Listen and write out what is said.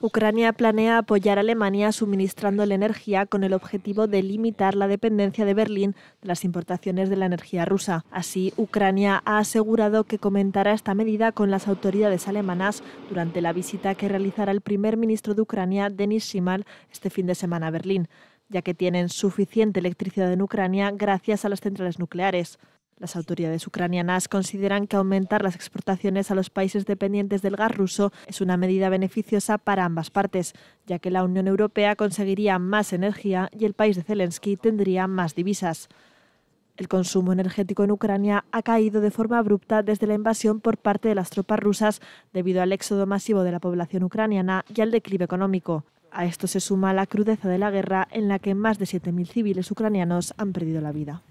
Ucrania planea apoyar a Alemania la energía con el objetivo de limitar la dependencia de Berlín de las importaciones de la energía rusa. Así, Ucrania ha asegurado que comentará esta medida con las autoridades alemanas durante la visita que realizará el primer ministro de Ucrania, Denis Shimal, este fin de semana a Berlín ya que tienen suficiente electricidad en Ucrania gracias a las centrales nucleares. Las autoridades ucranianas consideran que aumentar las exportaciones a los países dependientes del gas ruso es una medida beneficiosa para ambas partes, ya que la Unión Europea conseguiría más energía y el país de Zelensky tendría más divisas. El consumo energético en Ucrania ha caído de forma abrupta desde la invasión por parte de las tropas rusas debido al éxodo masivo de la población ucraniana y al declive económico. A esto se suma la crudeza de la guerra en la que más de 7.000 civiles ucranianos han perdido la vida.